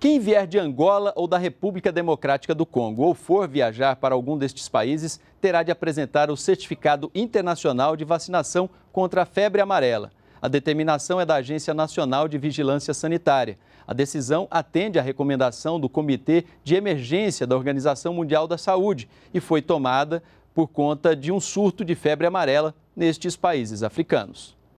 Quem vier de Angola ou da República Democrática do Congo ou for viajar para algum destes países terá de apresentar o Certificado Internacional de Vacinação contra a Febre Amarela. A determinação é da Agência Nacional de Vigilância Sanitária. A decisão atende à recomendação do Comitê de Emergência da Organização Mundial da Saúde e foi tomada por conta de um surto de febre amarela nestes países africanos.